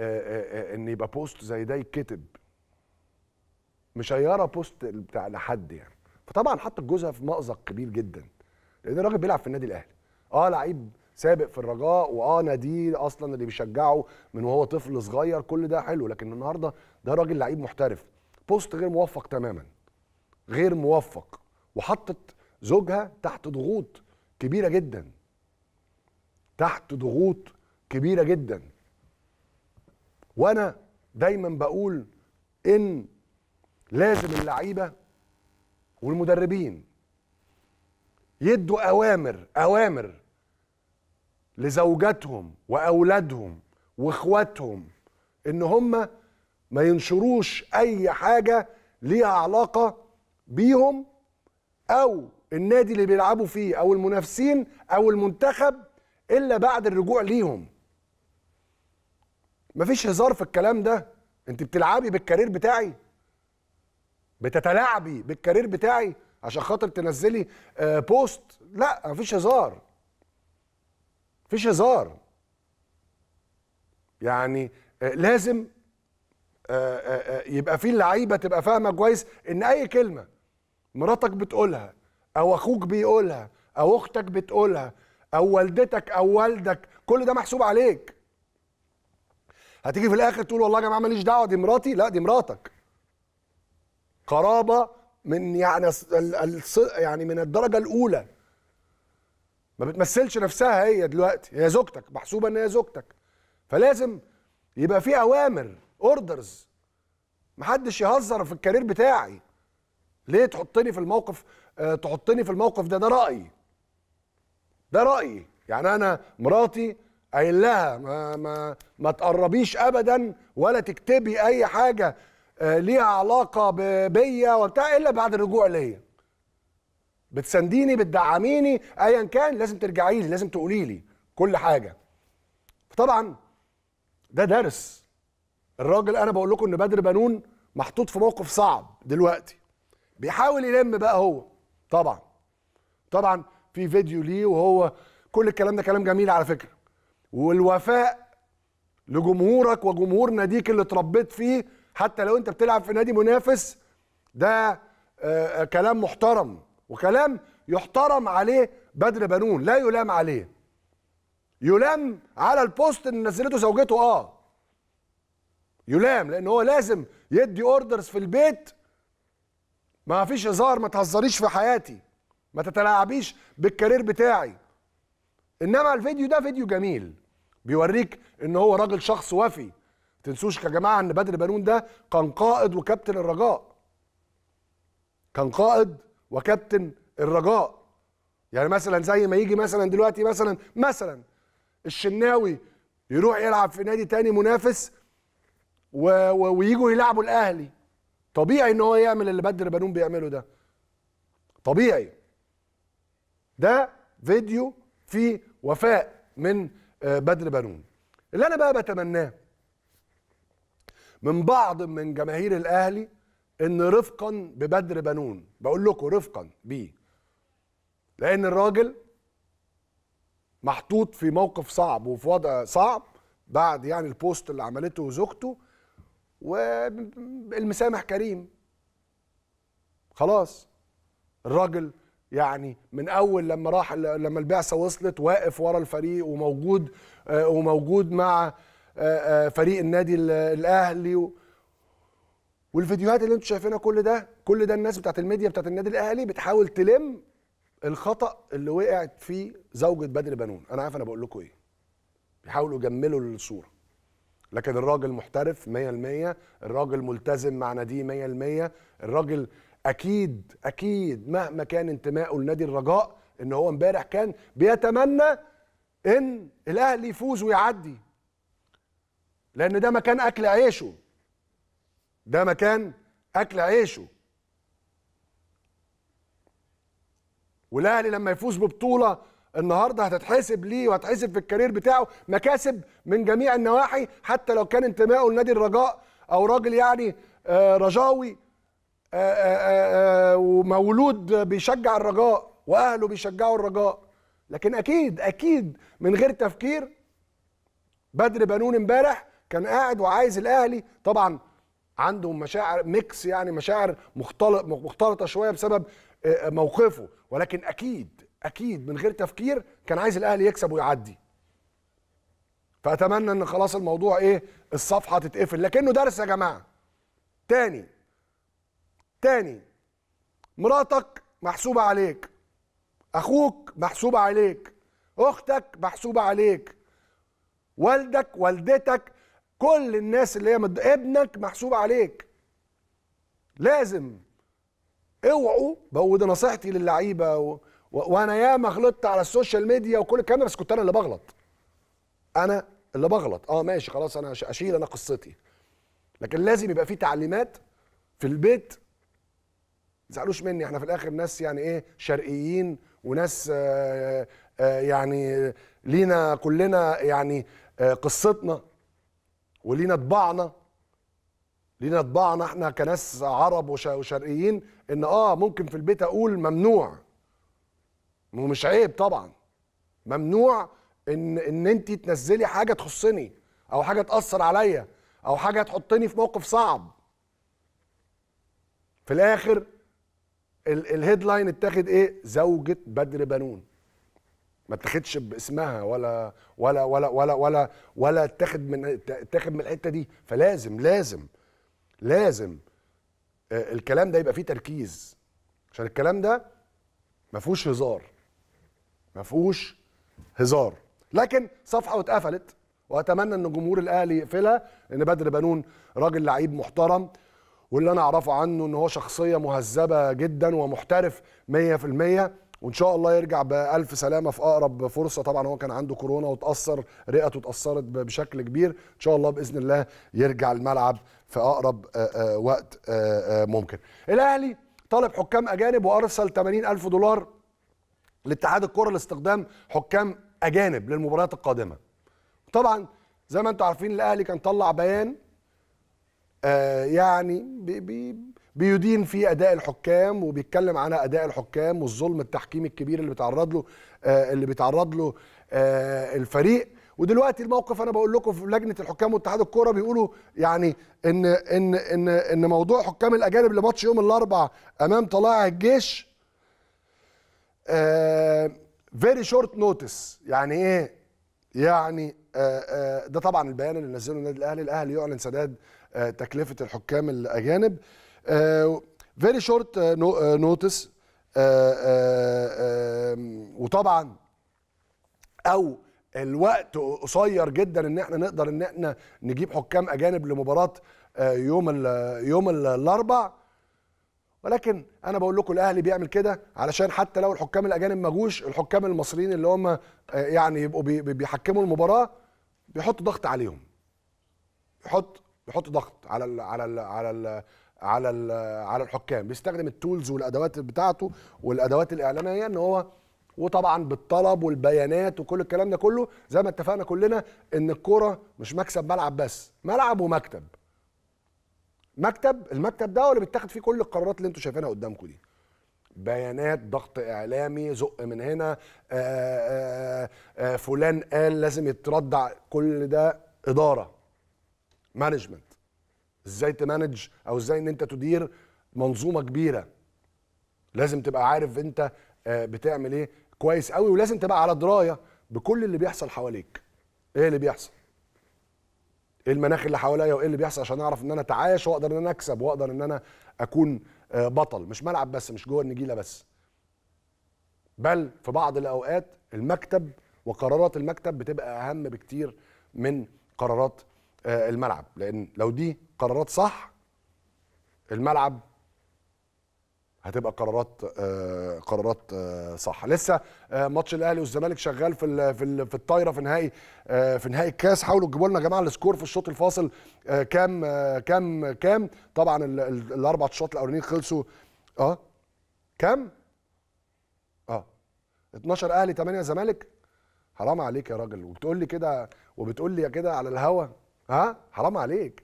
ان يبقى بوست زي ده يتكتب مش هيقرا بوست بتاع لحد يعني فطبعا حط جوزها في مأزق كبير جدا لان الراجل بيلعب في النادي الاهلي اه لعيب سابق في الرجاء واه ناديه اصلا اللي بيشجعه من وهو طفل صغير كل ده حلو لكن النهارده ده راجل لعيب محترف بوست غير موفق تماما غير موفق وحطت زوجها تحت ضغوط كبيره جدا تحت ضغوط كبيره جدا وانا دايما بقول ان لازم اللعيبه والمدربين يدوا اوامر اوامر لزوجاتهم واولادهم واخواتهم ان هم ما ينشروش اي حاجه ليها علاقه بيهم او النادي اللي بيلعبوا فيه او المنافسين او المنتخب الا بعد الرجوع ليهم مفيش هزار في الكلام ده انت بتلعبي بالكارير بتاعي بتتلاعبي بالكارير بتاعي عشان خاطر تنزلي آه، بوست لا مفيش هزار مفيش هزار يعني آه، لازم آه، يبقى في اللعيبه تبقى فاهمه كويس ان اي كلمه مراتك بتقولها او اخوك بيقولها او اختك بتقولها او والدتك او والدك كل ده محسوب عليك هتيجي في الاخر تقول والله يا جماعه ماليش دعوه دي مراتي لا دي مراتك قرابه من يعني يعني من الدرجه الاولى ما بتمثلش نفسها هي دلوقتي هي زوجتك محسوبه ان هي زوجتك فلازم يبقى في اوامر اوردرز محدش يهزر في الكارير بتاعي ليه تحطني في الموقف أه تحطني في الموقف ده ده رايي ده رايي يعني انا مراتي قايل لها ما ما ما تقربيش ابدا ولا تكتبي اي حاجه أه ليها علاقه بيا وبتاع الا بعد الرجوع ليا بتسانديني بتدعميني ايا كان لازم ترجعي لي لازم تقولي لي كل حاجه فطبعا ده درس الراجل انا بقول لكم ان بدر بنون محطوط في موقف صعب دلوقتي بيحاول يلم بقى هو طبعا طبعا في فيديو ليه وهو كل الكلام ده كلام جميل على فكره والوفاء لجمهورك وجمهور ناديك اللي اتربيت فيه حتى لو انت بتلعب في نادي منافس ده آه, آه، كلام محترم وكلام يحترم عليه بدر بنون لا يلام عليه يلام على البوست اللي نزلته زوجته اه يلام لان هو لازم يدي اوردرز في البيت ما فيش هزار ما تهزريش في حياتي ما تتلاعبيش بالكارير بتاعي انما الفيديو ده فيديو جميل بيوريك ان هو راجل شخص وفي تنسوش يا جماعه ان بدر بنون ده كان قائد وكابتن الرجاء كان قائد وكابتن الرجاء يعني مثلا زي ما يجي مثلا دلوقتي مثلا مثلا الشناوي يروح يلعب في نادي تاني منافس و... و... ويجوا يلعبوا الاهلي طبيعي ان هو يعمل اللي بدر بنون بيعمله ده طبيعي ده فيديو فيه وفاء من آه، بدر بنون اللي انا بقى بتمناه من بعض من جماهير الاهلي ان رفقا ببدر بنون بقول لكم رفقا بيه لان الراجل محطوط في موقف صعب وفي وضع صعب بعد يعني البوست اللي عملته زوجته والمسامح كريم خلاص الراجل يعني من اول لما راح لما البعثه وصلت واقف ورا الفريق وموجود آه، وموجود مع آه، آه، فريق النادي الاهلي والفيديوهات اللي انتم شايفينها كل ده كل ده الناس بتاعت الميديا بتاعت النادي الاهلي بتحاول تلم الخطا اللي وقعت فيه زوجه بدر بنون انا عارف انا بقول لكم ايه بيحاولوا يجملوا الصوره لكن الراجل محترف 100% الراجل ملتزم مع ناديه 100% الراجل اكيد اكيد مهما كان انتمائه لنادي الرجاء ان هو امبارح كان بيتمنى ان الاهلي يفوز ويعدي لان ده مكان اكل عيشه ده مكان اكل عيشه والاهلي لما يفوز ببطوله النهارده هتتحسب ليه وهتحسب في الكارير بتاعه مكاسب من جميع النواحي حتى لو كان انتمائه لنادي الرجاء او راجل يعني آه، رجاوي آه، آه، ومولود بيشجع الرجاء واهله بيشجعوا الرجاء لكن اكيد اكيد من غير تفكير بدر بنون امبارح كان قاعد وعايز الاهلي طبعا عنده مشاعر ميكس يعني مشاعر مختلطه مختلطه شويه بسبب موقفه ولكن اكيد اكيد من غير تفكير كان عايز الاهلي يكسب ويعدي فاتمنى ان خلاص الموضوع ايه الصفحه تتقفل لكنه درس يا جماعه تاني تاني مراتك محسوبه عليك اخوك محسوب عليك اختك محسوبه عليك والدك والدتك كل الناس اللي هي مد... ابنك محسوب عليك لازم اوعوا بقى ده نصيحتي للعيبه و... وانا ياما غلطت على السوشيال ميديا وكل الكلام ده بس كنت انا اللي بغلط انا اللي بغلط اه ماشي خلاص انا اشيل انا قصتي لكن لازم يبقى في تعليمات في البيت زعلوش مني احنا في الاخر ناس يعني ايه شرقيين وناس آآ آه، آآ آه، آه، يعني لينا كلنا يعني قصتنا ولينا طباعنا لينا طباعنا احنا كناس عرب وشرقيين ان اه ممكن في البيت اقول ممنوع ومش عيب طبعا ممنوع ان ان انت تنزلي حاجه تخصني او حاجه تاثر عليا او حاجه تحطني في موقف صعب في الاخر الهيدلاين اتاخد ايه زوجة بدر بنون ما اتاخدش باسمها ولا ولا ولا ولا ولا ولا اتاخد من اتاخد من الحته دي فلازم لازم لازم آه، الكلام ده يبقى فيه تركيز عشان الكلام ده ما فيهوش هزار ما فيهوش هزار لكن صفحه واتقفلت واتمنى ان جمهور الاهلي يقفلها لان بدر بنون راجل لعيب محترم واللي انا اعرفه عنه ان هو شخصيه مهذبه جدا ومحترف 100% وان شاء الله يرجع بالف سلامه في اقرب فرصه طبعا هو كان عنده كورونا وتاثر رئته اتاثرت بشكل كبير ان شاء الله باذن الله يرجع الملعب في اقرب آه، آه، وقت آه، ممكن الاهلي طالب حكام اجانب وارسل 80000 دولار لاتحاد الكره لاستخدام حكام اجانب للمباريات القادمه طبعا زي ما انتم عارفين الاهلي كان طلع بيان آه يعني بي بي بيدين في اداء الحكام وبيتكلم عن اداء الحكام والظلم التحكيمي الكبير اللي بيتعرض له آه اللي بيتعرض له آه الفريق ودلوقتي الموقف انا بقول لكم في لجنه الحكام واتحاد الكوره بيقولوا يعني ان ان ان ان موضوع حكام الاجانب لماتش يوم الاربعاء امام طلائع الجيش فيري شورت نوتس يعني ايه يعني آه، آه، ده طبعا البيان اللي نزله النادي الاهلي الاهلي يعلن سداد آه، تكلفه الحكام الاجانب فيري شورت نوتس وطبعا او الوقت قصير جدا ان احنا نقدر ان احنا نجيب حكام اجانب لمباراه يوم الـ يوم الاربع ولكن انا بقول لكم الاهلي بيعمل كده علشان حتى لو الحكام الاجانب ما جوش الحكام المصريين اللي هم آه، يعني يبقوا بيحكموا المباراه بيحطوا ضغط عليهم يحط يحط ضغط على ال على ال على ال على ال على الحكام بيستخدم التولز والادوات بتاعته والادوات الاعلاميه ان هو وطبعا بالطلب والبيانات وكل الكلام ده كله زي ما اتفقنا كلنا ان الكوره مش مكسب ملعب بس ملعب ومكتب مكتب المكتب ده هو اللي بيتاخد فيه كل القرارات اللي انتوا شايفينها قدامكم دي بيانات ضغط اعلامي زق من هنا آآ آه، آآ آه، آه، فلان قال لازم يتردع كل ده اداره مانجمنت ازاي تمانج او ازاي ان انت تدير منظومه كبيره لازم تبقى عارف انت بتعمل ايه كويس قوي ولازم تبقى على درايه بكل اللي بيحصل حواليك ايه اللي بيحصل ايه المناخ اللي حواليا وايه اللي بيحصل عشان اعرف ان انا اتعايش واقدر ان انا اكسب واقدر ان انا اكون آه، بطل مش ملعب بس مش جوه النجيله بس بل في بعض الاوقات المكتب وقرارات المكتب بتبقى اهم بكتير من قرارات آه، الملعب لان لو دي قرارات صح الملعب هتبقى قرارات آه، قرارات آه، صح لسه آه، ماتش الاهلي والزمالك شغال في في في الطايره في نهائي في نهائي الكاس حاولوا تجيبوا لنا يا جماعه السكور في الشوط الفاصل كام كام كام طبعا الاربع شوط الاولانيين خلصوا اه كام اه 12 اهلي 8 زمالك حرام عليك يا راجل وبتقول لي كده وبتقول لي كده على الهوا ها حرام عليك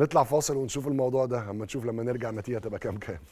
نطلع فاصل ونشوف الموضوع ده اما نشوف لما نرجع النتيجه تبقى كام كام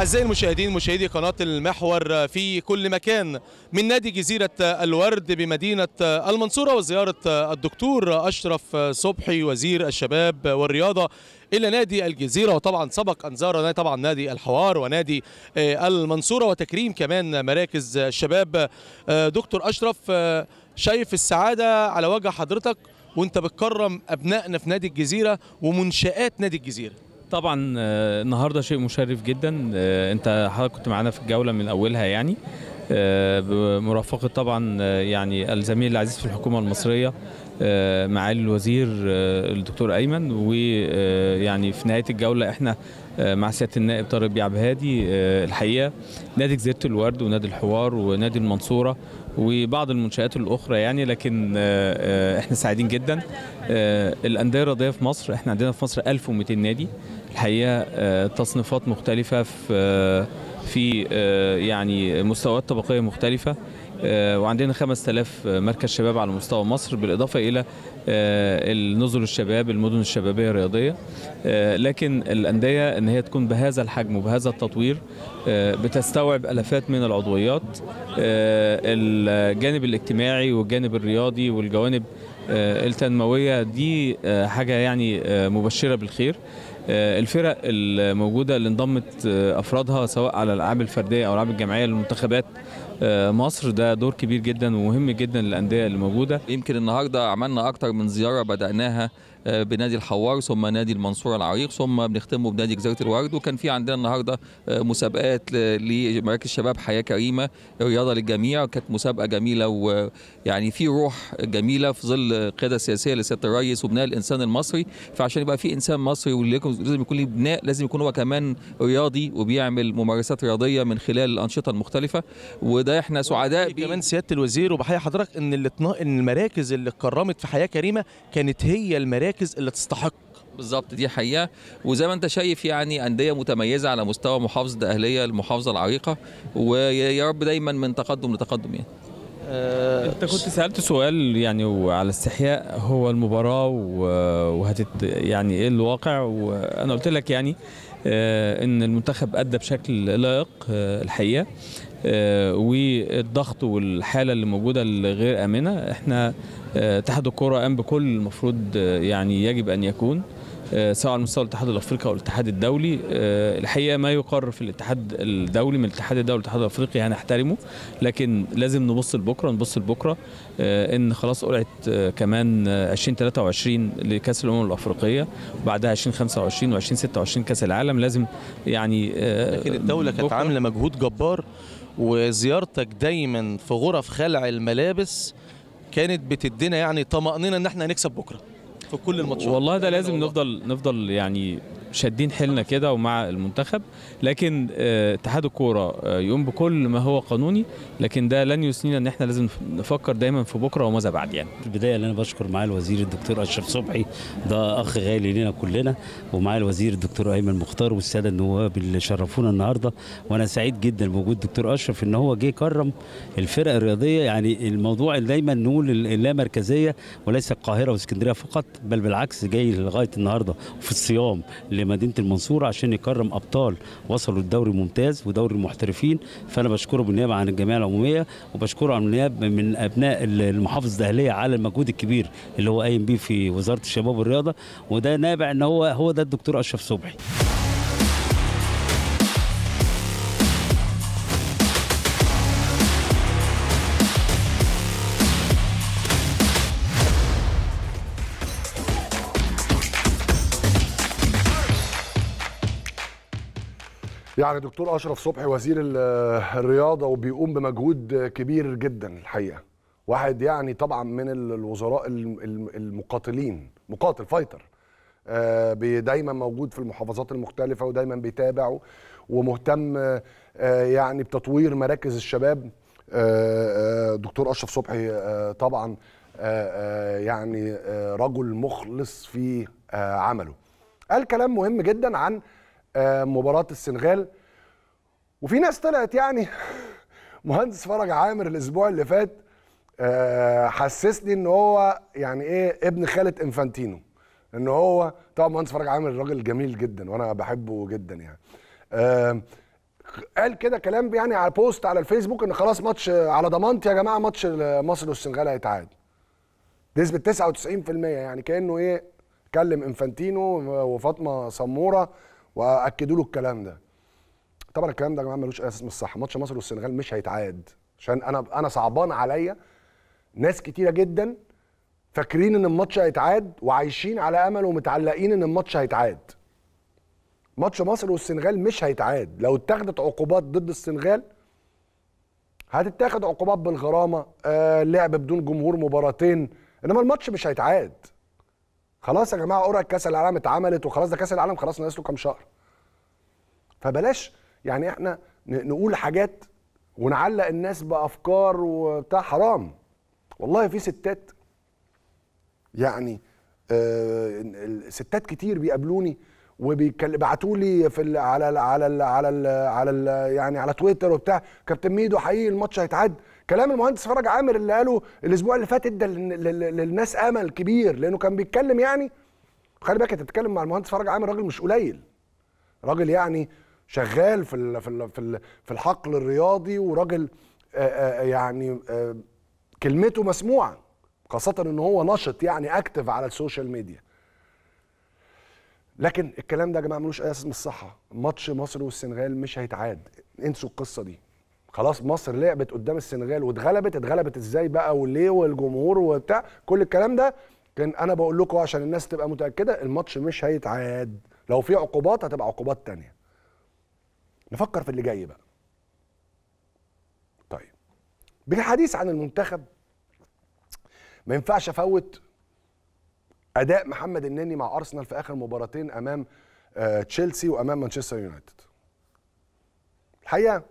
أعزائي المشاهدين مشاهدي قناة المحور في كل مكان من نادي جزيرة الورد بمدينة المنصورة وزيارة الدكتور أشرف صبحي وزير الشباب والرياضة إلى نادي الجزيرة وطبعا سبق أن زار طبعا نادي الحوار ونادي المنصورة وتكريم كمان مراكز الشباب دكتور أشرف شايف السعادة على وجه حضرتك وانت بتكرم أبنائنا في نادي الجزيرة ومنشآت نادي الجزيرة طبعا آه، النهارده شيء مشرف جدا آه، انت حضرتك كنت معانا في الجوله من اولها يعني آه، بمرافقه طبعا يعني الزميل العزيز في الحكومه المصريه معالي الوزير الدكتور ايمن ويعني في نهايه الجوله احنا مع سياده النائب طارق بيعب هادي الحقيقه نادي جزيره الورد ونادي الحوار ونادي المنصوره وبعض المنشات الاخرى يعني لكن احنا سعيدين جدا الانديه الرياضيه في مصر احنا عندنا في مصر 1200 نادي الحقيقه آه، تصنيفات مختلفه في آه، في آه، يعني مستويات طبقيه مختلفه وعندنا 5000 مركز شباب على مستوى مصر بالاضافه الى النزل الشباب المدن الشبابيه الرياضيه لكن الانديه ان هي تكون بهذا الحجم وبهذا التطوير بتستوعب الافات من العضويات الجانب الاجتماعي والجانب الرياضي والجوانب التنمويه دي حاجه يعني مبشره بالخير آه، الفرق الموجوده اللي انضمت آه، افرادها سواء على الالعاب الفرديه او الالعاب الجماعيه للمنتخبات آه، مصر ده دور كبير جدا ومهم جدا للانديه اللي موجوده يمكن النهارده عملنا اكتر من زياره بداناها آه، بنادي الحوار ثم نادي المنصوره العريق ثم بنختمه بنادي جزيره الورد وكان في عندنا النهارده آه، مسابقات لمراكز شباب حياه كريمه رياضه للجميع كانت مسابقه جميله ويعني آه، في روح جميله في ظل قياده سياسيه لسياده الرئيس وبناء الانسان المصري فعشان يبقى في انسان مصري ولازم يكون ليه بناء لازم يكون هو كمان رياضي وبيعمل ممارسات رياضيه من خلال الانشطه المختلفه وده احنا سعداء بيه كمان سياده الوزير وبحيي حضرتك ان ان المراكز اللي اتكرمت في حياه كريمه كانت هي المراكز المراكز اللي تستحق بالظبط دي حقيقه وزي ما انت شايف يعني انديه متميزه على مستوى محافظه اهليه المحافظه العريقه ويا رب دايما من تقدم لتقدم يعني آه، انت كنت سالت سؤال يعني وعلى استحياء هو المباراه وهتت يعني ايه الواقع وانا قلت لك يعني آه، ان المنتخب ادى بشكل لائق آه، الحقيقه آه، والضغط والحاله اللي موجوده الغير امنه احنا آه، اتحاد الكره قام بكل المفروض آه، يعني يجب ان يكون سواء على مستوى الاتحاد الافريقي او الاتحاد الدولي الحقيقه ما يقرر في الاتحاد الدولي من الاتحاد الدولي والاتحاد الافريقي هنحترمه يعني لكن لازم نبص لبكره نبص لبكره ان خلاص قرعت كمان 2023 لكاس الامم الافريقيه وبعدها 2025 و2026 كاس العالم لازم يعني لكن الدوله كانت عامله مجهود جبار وزيارتك دايما في غرف خلع الملابس كانت بتدينا يعني طمأنينة ان احنا هنكسب بكره في كل الماتشات والله ده لازم نفضل نفضل يعني شادين حيلنا كده ومع المنتخب لكن آه، اتحاد الكوره آه، يقوم بكل ما هو قانوني لكن ده لن يثنينا ان احنا لازم نفكر دايما في بكره وماذا بعد يعني في البدايه اللي انا بشكر معالي الوزير الدكتور اشرف صبحي ده اخ غالي لنا كلنا ومعالي الوزير الدكتور ايمن مختار والساده النواب اللي شرفونا النهارده وانا سعيد جدا بوجود الدكتور اشرف ان هو جه كرم الفرق الرياضيه يعني الموضوع اللي دايما نقول اللامركزيه وليس القاهره واسكندريه فقط بل بالعكس جاي لغايه النهارده في الصيام لمدينه المنصوره عشان يكرم ابطال وصلوا الدوري الممتاز ودوري المحترفين فانا بشكره بالنيابه عن الجمعيه العموميه وبشكره عن النيابه من ابناء المحافظ دهليه على المجهود الكبير اللي هو قايم بيه في وزاره الشباب والرياضه وده نابع ان هو هو ده الدكتور اشرف صبحي يعني دكتور اشرف صبحي وزير الرياضه وبيقوم بمجهود كبير جدا الحقيقه واحد يعني طبعا من الوزراء المقاتلين مقاتل فايتر آه، دايما موجود في المحافظات المختلفه ودايما بيتابعه ومهتم آه، آه، يعني بتطوير مراكز الشباب دكتور اشرف صبحي طبعا يعني رجل مخلص في عمله قال كلام مهم جدا عن آه، مباراه السنغال وفي ناس طلعت يعني مهندس فرج عامر الاسبوع اللي فات آه، حسسني ان هو يعني ايه ابن خاله انفانتينو ان هو طبعا مهندس فرج عامر راجل جميل جدا وانا بحبه جدا يعني آه، قال كده كلام يعني على بوست على الفيسبوك ان خلاص ماتش على ضمانتي يا جماعه ماتش مصر والسنغال هيتعاد نسبة 99% يعني كانه ايه كلم انفانتينو وفاطمه سموره واكدوا له الكلام ده طبعا الكلام ده يا جماعه ملوش اي اساس من الصح ماتش مصر والسنغال مش هيتعاد عشان انا انا صعبان عليا ناس كتيره جدا فاكرين ان الماتش هيتعاد وعايشين على امل ومتعلقين ان الماتش هيتعاد ماتش مصر والسنغال مش هيتعاد لو اتخذت عقوبات ضد السنغال هتتاخد عقوبات بالغرامه آه لعب بدون جمهور مباراتين انما الماتش مش هيتعاد خلاص يا جماعه قرعه كاس العالم اتعملت وخلاص ده كاس العالم خلاص ناقص له كام شهر فبلاش يعني احنا نقول حاجات ونعلق الناس بافكار وبتاع حرام والله في ستات يعني آه، ستات كتير بيقابلوني وبيبعتوا لي في على الـ على الـ على الـ على الـ يعني على تويتر وبتاع كابتن ميدو حقيقي الماتش هيتعد كلام المهندس فرج عامر اللي قاله الاسبوع اللي فات ادى للناس امل كبير لانه كان بيتكلم يعني خلي بالك انت بتتكلم مع المهندس فرج عامر راجل مش قليل راجل يعني شغال في في في, في الحقل الرياضي وراجل يعني كلمته مسموعه خاصه ان هو نشط يعني اكتف على السوشيال ميديا لكن الكلام ده يا جماعه ملوش اي اساس من الصحه ماتش مصر والسنغال مش هيتعاد انسوا القصه دي خلاص مصر لعبت قدام السنغال واتغلبت اتغلبت ازاي بقى وليه والجمهور وبتاع كل الكلام ده كان انا بقول لكم عشان الناس تبقى متاكده الماتش مش هيتعاد لو في عقوبات هتبقى عقوبات تانية نفكر في اللي جاي بقى طيب بالحديث عن المنتخب ما ينفعش افوت اداء محمد النني مع ارسنال في اخر مباراتين امام آه، تشيلسي وامام مانشستر يونايتد الحقيقه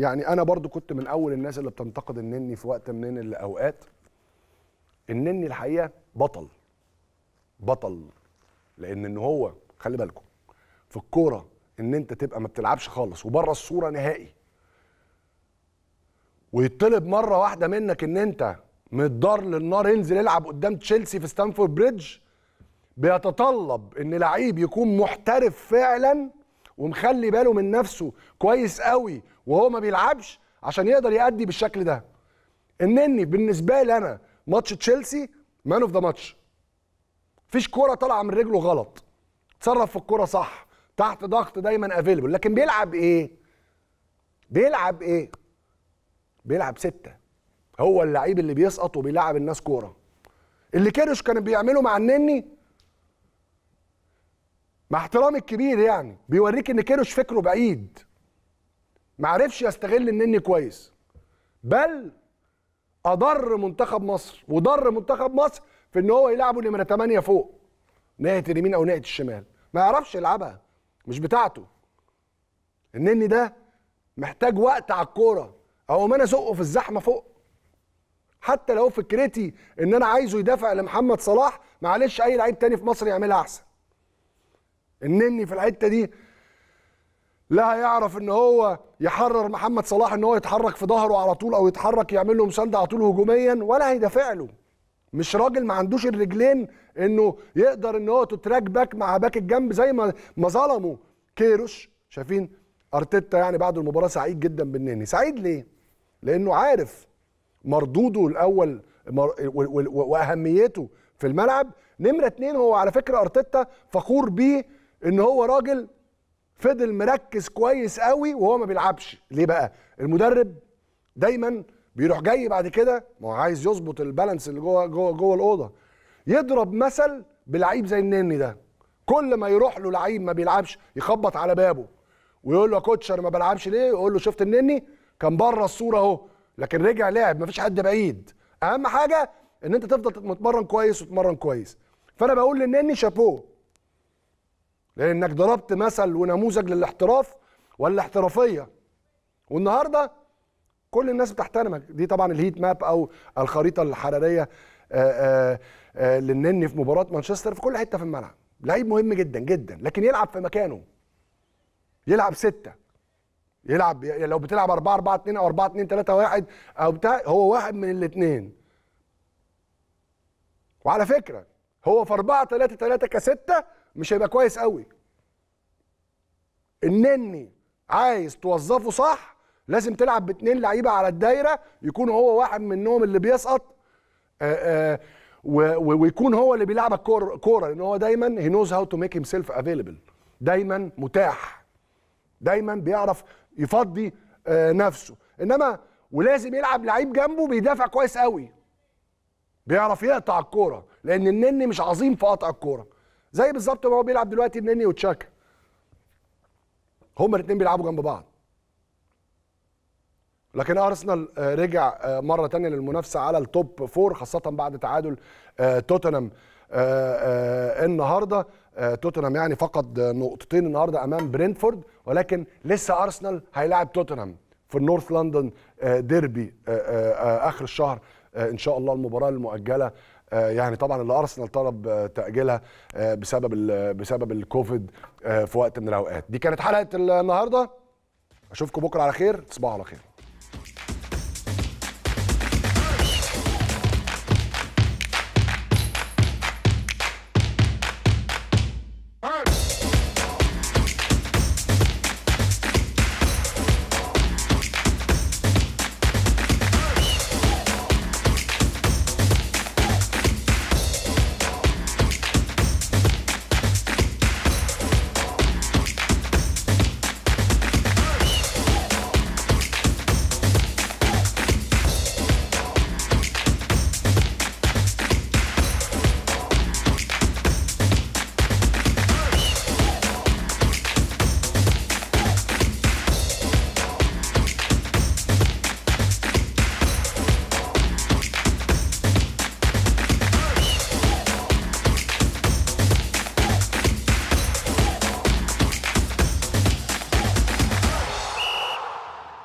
يعني انا برضو كنت من اول الناس اللي بتنتقد النني في وقت من الاوقات النني الحقيقه بطل بطل لان ان هو خلي بالكم في الكوره ان انت تبقى ما بتلعبش خالص وبره الصوره نهائي ويطلب مره واحده منك ان انت من الدار للنار انزل العب قدام تشيلسي في ستانفورد بريدج بيتطلب ان لعيب يكون محترف فعلا ومخلي باله من نفسه كويس قوي وهو ما بيلعبش عشان يقدر يأدي بالشكل ده النني بالنسبه لي انا ماتش تشيلسي مان اوف ذا ماتش مفيش كوره طالعه من رجله غلط تصرف في الكوره صح تحت ضغط دايما افيلبل لكن بيلعب ايه بيلعب ايه بيلعب ستة هو اللعيب اللي بيسقط وبيلعب الناس كوره اللي كيروش كان بيعمله مع النني مع احترامي الكبير يعني بيوريك ان كيروش فكره بعيد ما عرفش يستغل النني كويس بل اضر منتخب مصر وضر منتخب مصر في ان هو يلعبه نمره 8 فوق ناحيه اليمين او ناحيه الشمال ما يعرفش يلعبها مش بتاعته النني ده محتاج وقت على الكوره او ما انا ازقه في الزحمه فوق حتى لو فكرتي ان انا عايزه يدافع لمحمد صلاح معلش اي لعيب تاني في مصر يعملها احسن النني في الحته دي لا هيعرف ان هو يحرر محمد صلاح ان هو يتحرك في ظهره على طول او يتحرك يعمل له مسانده على طول هجوميا ولا هيدافع له مش راجل ما عندوش الرجلين انه يقدر ان هو تتراك باك مع باك الجنب زي ما ما ظلموا كيروش شايفين ارتيتا يعني بعد المباراه سعيد جدا بالنني سعيد ليه لانه عارف مردوده الاول واهميته في الملعب نمره اتنين هو على فكره ارتيتا فخور بيه ان هو راجل فضل مركز كويس قوي وهو ما بيلعبش ليه بقى المدرب دايما بيروح جاي بعد كده ما هو عايز يظبط البالانس اللي جوه جوه جوه الاوضه يضرب مثل بلعيب زي النني ده كل ما يروح له لعيب ما بيلعبش يخبط على بابه ويقول له يا كوتش انا ما بلعبش ليه يقول له شفت النني كان بره الصوره اهو لكن رجع لعب ما فيش حد بعيد اهم حاجه ان انت تفضل تتمرن كويس وتتمرن كويس فانا بقول للنني شابوه لانك ضربت مثل ونموذج للاحتراف والاحترافيه والنهارده كل الناس بتحترمك دي طبعا الهيت ماب او الخريطه الحراريه آه، آه، آه، للنني في مباراه مانشستر في كل حته في الملعب لعيب مهم جدا جدا لكن يلعب في مكانه يلعب ستة يلعب يعني لو بتلعب 4 4 2 او 4 2 3 1 او بتاع هو واحد من الاثنين وعلى فكره هو في 4 3 3 كسته مش هيبقى كويس قوي النني عايز توظفه صح لازم تلعب باتنين لعيبه على الدايره يكون هو واحد منهم اللي بيسقط آه، آه، ويكون هو اللي بيلعب الكوره لان هو دايما هي نوز هاو تو ميك هيم سيلف افيلبل دايما متاح دايما بيعرف يفضي آه، نفسه انما ولازم يلعب لعيب جنبه بيدافع كويس قوي بيعرف يقطع الكوره لان النني مش عظيم في قطع الكوره زي بالظبط ما هو بيلعب دلوقتي منني وتشاكا هما الاثنين بيلعبوا جنب بعض لكن ارسنال آه، رجع آه، مره تانية للمنافسه على التوب فور خاصه بعد تعادل آه، توتنهام النهارده توتنهام يعني فقد نقطتين النهارده امام برينفورد ولكن لسه ارسنال هيلاعب توتنهام في النورث لندن ديربي اخر الشهر ان شاء الله المباراه المؤجله آه، يعني طبعا اللي ارسنال طلب آه، تاجيلها آه، بسبب بسبب الكوفيد في وقت من الاوقات دي كانت حلقه النهارده اشوفكم بكره على خير تصبحوا على خير